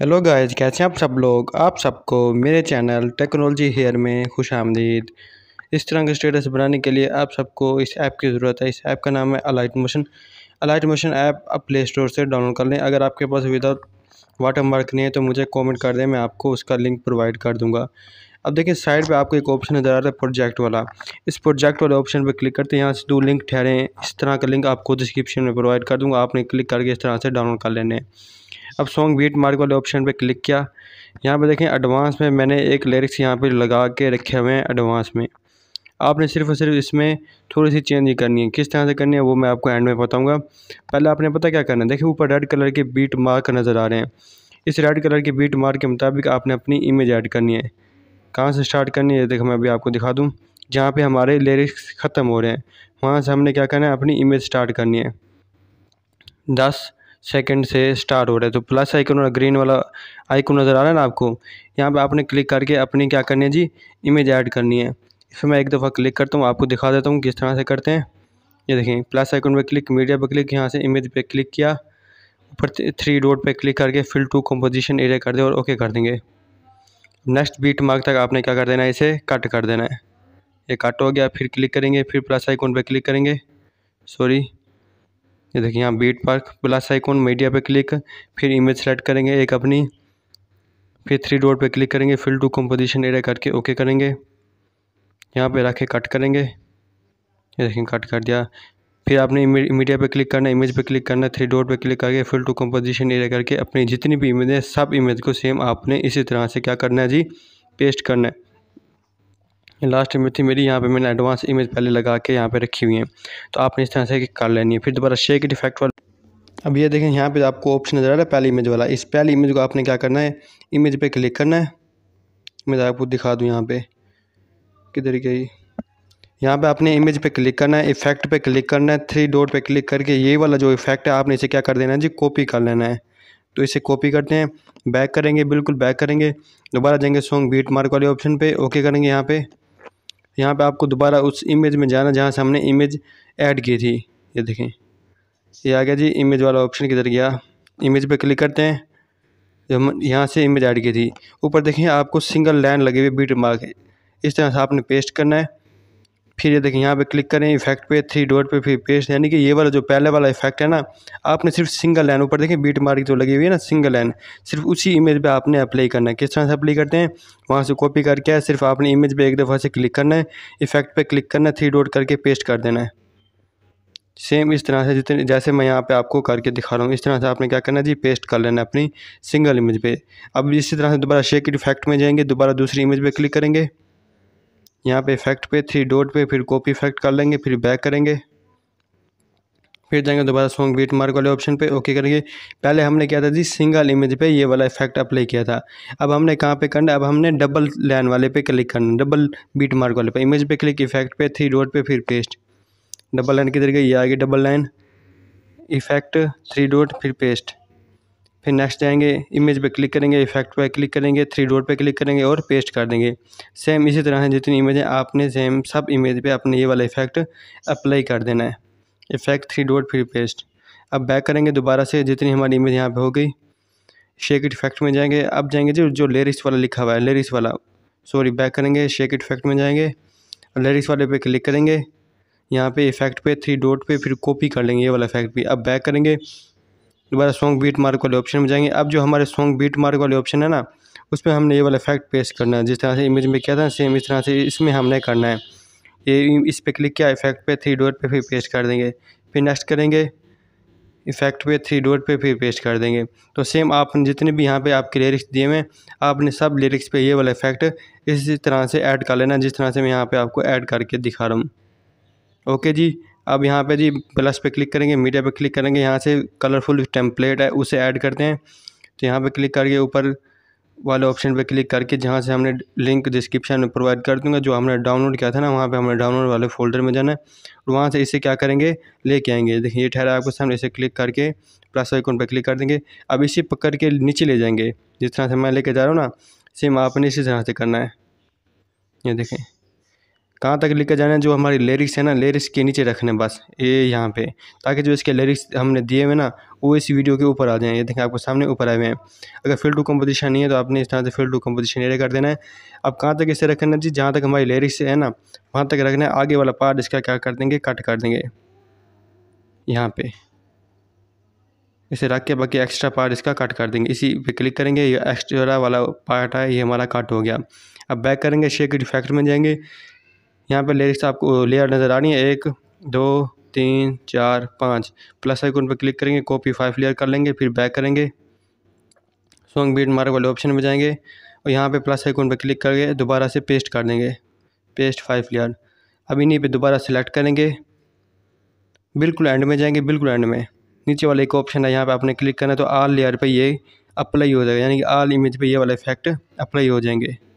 hello guys कैसे हैं आप सब लोग आप सबको मेरे चैनल टेक्नोलॉजी हेयर में खुश आमदीद इस तरह के स्टेटस बनाने के लिए आप सबको इस ऐप की ज़रूरत है इस ऐप का नाम है Alight Motion Alight Motion app आप प्ले स्टोर से डाउनलोड कर लें अगर आपके पास विदाउट वाटर मार्क नहीं है तो मुझे कमेंट कर दें मैं आपको उसका लिंक प्रोवाइड कर दूँगा अब देखिए साइड पर आपको एक ऑप्शन नज़र आ रहा है प्रोजेक्ट वाला इस प्रोजेक्ट वाले ऑप्शन पर क्लिक करते हैं यहाँ से दो लिंक ठहरें इस तरह का लिंक आपको डिस्क्रिप्शन में प्रोवाइड कर दूँगा आपने क्लिक करके इस तरह से डाउनलोड कर लेने हैं अब सॉन्ग बीट मार्क वाले ऑप्शन पे क्लिक किया यहाँ पे देखें एडवांस में मैंने एक लिरिक्स यहाँ पे लगा के रखे हुए हैं एडवांस में आपने सिर्फ और सिर्फ इसमें थोड़ी सी चेंज करनी है किस तरह से करनी है वो मैं आपको एंड में बताऊँगा पहले आपने पता क्या करना है देखिए ऊपर रेड कलर के बीट मार्क नज़र आ रहे हैं इस रेड कलर के बीट मार्क के मुताबिक आपने अपनी इमेज ऐड करनी है कहाँ से स्टार्ट करनी है देखो मैं अभी आपको दिखा दूँ जहाँ पे हमारे लिरिक्स ख़त्म हो रहे हैं वहाँ से हमने क्या करना है अपनी इमेज स्टार्ट करनी है दस सेकंड से स्टार्ट हो रहा है तो प्लस आइकन और ग्रीन वाला आइकन नज़र आ रहा है ना आपको यहाँ पे आपने क्लिक करके अपनी क्या करनी है जी इमेज ऐड करनी है इसमें मैं एक दफ़ा क्लिक करता हूँ आपको दिखा देता हूँ किस तरह से करते हैं ये देखें प्लस आइकन पर क्लिक मीडिया पर क्लिक यहाँ से इमेज पर क्लिक किया ऊपर थ्री डॉट पर क्लिक करके फिल टू कंपोजिशन एरिया कर दे और ओके कर देंगे नेक्स्ट बीट मार्क तक आपने क्या कर देना है इसे कट कर देना है ये कट हो गया फिर क्लिक करेंगे फिर प्लस आइकॉन पर क्लिक करेंगे सॉरी ये देखिए यहाँ beat mark plus icon media पे क्लिक फिर इमेज सेलेक्ट करेंगे एक अपनी फिर थ्री डॉट पे क्लिक करेंगे फिल टू कंपोजिशन एरिया करके ओके करेंगे यहाँ पे रखे कट करेंगे ये देखिए कट कर दिया फिर आपने मीडिया पे क्लिक करना इमेज पे क्लिक करना थ्री डॉट पे क्लिक करके फिल टू कंपोजिशन एरिया करके अपनी जितनी भी इमेज है सब इमेज को सेम आपने इसी तरह से क्या करना है जी पेस्ट करना है लास्ट इमेज थी मेरी यहाँ पे मैंने एडवांस इमेज पहले लगा के यहाँ पे रखी हुई है तो आपने इस तरह से कर लेनी है फिर दोबारा शेक डिफेक्ट वाला अब ये देखें यहाँ पे आपको ऑप्शन नज़र आ रहा है पहली इमेज वाला इस पहली इमेज को आपने क्या करना है इमेज पे क्लिक करना है मैं तो आपको दिखा दूँ यहाँ पे किधर गई यहाँ पे आपने इमेज पे क्लिक करना है इफेक्ट पे क्लिक करना है थ्री डॉट पे क्लिक करके ये वाला जो इफेक्ट है आपने इसे क्या कर देना है जी कॉपी कर लेना है तो इसे कॉपी करते हैं बैक करेंगे बिल्कुल बैक करेंगे दोबारा जाएंगे सॉन्ग बीट मार्क वाले ऑप्शन पे ओके करेंगे यहाँ पे यहाँ पे आपको दोबारा उस इमेज में जाना जहाँ से हमने इमेज ऐड की थी ये देखें ये आ गया जी इमेज वाला ऑप्शन किधर गया इमेज पे क्लिक करते हैं जो हम यहाँ से इमेज ऐड की थी ऊपर देखें आपको सिंगल लाइन लगी हुई बीट मार्क इस तरह से आपने पेस्ट करना है फिर ये देखें यहाँ पे क्लिक करें इफेक्ट पे थ्री डॉट पे फिर पेस्ट यानी कि ये वाला जो पहले वाला इफेक्ट है ना आपने सिर्फ सिंगल लाइन ऊपर देखें बीट मार्क जो लगी हुई है ना सिंगल लाइन सिर्फ उसी इमेज पे आपने अप्लाई करना है किस तरह से अप्लाई करते हैं वहाँ से कॉपी करके सिर्फ आपने इमेज पे एक दफ़ा से क्लिक करना है इफेक्ट पर क्लिक करना है थ्री डॉट करके पेस्ट कर देना है सेम इस तरह से जितने जैसे मैं यहाँ पे आपको करके दिखा रहा हूँ इस तरह से आपने क्या करना है जी पेस्ट कर लेना अपनी सिंगल इमेज पे अब इसी तरह से दोबारा शेक इफेक्ट में जाएंगे दोबारा दूसरी इमेज पे क्लिक करेंगे यहाँ पे इफेक्ट पे थ्री डॉट पे फिर कॉपी इफेक्ट कर लेंगे फिर बैक करेंगे फिर जाएंगे दोबारा सॉन्ग बीट मार्क वाले ऑप्शन पे ओके करेंगे पहले हमने किया था जी सिंगल इमेज पे ये वाला इफेक्ट अप्लाई किया था अब हमने कहाँ पे करना अब हमने डबल लाइन वाले पे क्लिक करना डबल बीट मार्क वाले पे इमेज पे क्लिक इफेक्ट पे थ्री डॉट पे फिर पेस्ट डबल लाइन किधर गई ये आ गई double line effect three dot फिर पेस्ट फिर नेक्स्ट आएंगे इमेज पे क्लिक करेंगे इफेक्ट पे क्लिक करेंगे थ्री डॉट पे क्लिक करेंगे और पेस्ट कर देंगे सेम इसी तरह से जितनी इमेज है आपने सेम सब इमेज पे अपने ये वाला इफेक्ट अप्लाई कर देना है इफेक्ट थ्री डॉट फिर पेस्ट अब बैक करेंगे दोबारा से जितनी हमारी इमेज यहाँ पर हो गई शेक इफेक्ट में जाएंगे अब जाएंगे जो जो लेरिस वाला लिखा हुआ है लेरिस वाला सॉरी बैक करेंगे शेक इफेक्ट में जाएंगे लेरिस वाले पे क्लिक करेंगे यहाँ पे इफेक्ट पे थ्री डॉट पे फिर कॉपी कर लेंगे ये वाला इफेक्ट भी अब बैक करेंगे दोबारा सॉन्ग बीट मार्क वाले ऑप्शन में जाएंगे अब जो हमारे सॉन्ग बीट मार्क वाले ऑप्शन है ना उसमें हमने ये वाला इफेक्ट पेस्ट करना है जिस तरह से इमेज में किया था सेम इस तरह से इसमें हमने करना है ये इस पर क्लिक किया इफेक्ट पे थ्री डॉट पे फिर पेस्ट कर देंगे फिर नेक्स्ट करेंगे इफेक्ट पे थ्री डॉट पे फिर पेस्ट कर देंगे तो सेम आपने जितने भी यहाँ पे आपके लिरिक्स दिए हुए हैं आपने सब लिरिक्स पे ये वाला इफेक्ट इसी तरह से ऐड कर लेना जिस तरह से मैं यहाँ पे आपको ऐड करके दिखा रहा हूँ ओके जी अब यहाँ पे जी प्लस पे क्लिक करेंगे मीडिया पे क्लिक करेंगे यहाँ से कलरफुल टेम्पलेट है उसे ऐड करते हैं तो यहाँ पे क्लिक करके ऊपर वाले ऑप्शन पे क्लिक करके जहाँ से हमने लिंक डिस्क्रिप्शन में प्रोवाइड कर दूंगा जो हमने डाउनलोड किया था ना वहाँ पे हमने डाउनलोड वाले फोल्डर में जाना है वहाँ से इसे क्या करेंगे लेके आएंगे देखिए ये ठहरा आपको सामने इसे क्लिक करके प्लस आइकॉन पर क्लिक कर देंगे अब इसे पकड़ के नीचे ले जाएंगे जिस तरह से मैं लेके जा रहा हूँ ना सेम आपने इसी तरह से करना है ये देखें कहाँ तक लेकर जाना है जो हमारी लिरिक्स है ना लिरिक्स के नीचे रखने बस ए यहाँ पे ताकि जो इसके लिरिक्स हमने दिए हुए ना वो इस वीडियो के ऊपर आ जाएँ ये देखें आपको सामने ऊपर आए हुए हैं अगर फिल्ड टू कंपोजिशन नहीं है तो आपने इस तरह से फिल्ड टू कंपोजिशन एरे कर देना है अब कहाँ तक इसे रखना जी जहाँ तक हमारी लिरिक्स है ना वहाँ तक रखना है आगे वाला पार्ट इसका क्या कर देंगे कट कर देंगे यहाँ पर इसे रख के बाकी एक्स्ट्रा पार्ट इसका कट कर देंगे इसी पे क्लिक करेंगे ये एक्स्ट्रा वाला पार्ट है ये हमारा कट हो गया अब बैक करेंगे शेक डिफेक्ट में जाएंगे यहाँ पर लिरिक्स आपको लेयर नज़र आ रही है एक दो तीन चार पाँच प्लस आइकन पर क्लिक करेंगे कॉपी फाइव लेयर कर लेंगे फिर बैक करेंगे सॉन्ग बीट मार्क वाले ऑप्शन में जाएंगे और यहाँ पे प्लस आइकन पर क्लिक करके दोबारा से पेस्ट कर देंगे पेस्ट फाइव लेयर अब इन्हीं पे दोबारा सेलेक्ट करेंगे बिल्कुल एंड में जाएंगे बिल्कुल एंड में नीचे वाला एक ऑप्शन है यहाँ पर आपने क्लिक करना है तो आल लेयर पर ये अप्लाई हो जाएगा यानी कि आल इमेज पर ये वाला इफेक्ट अप्लाई हो जाएंगे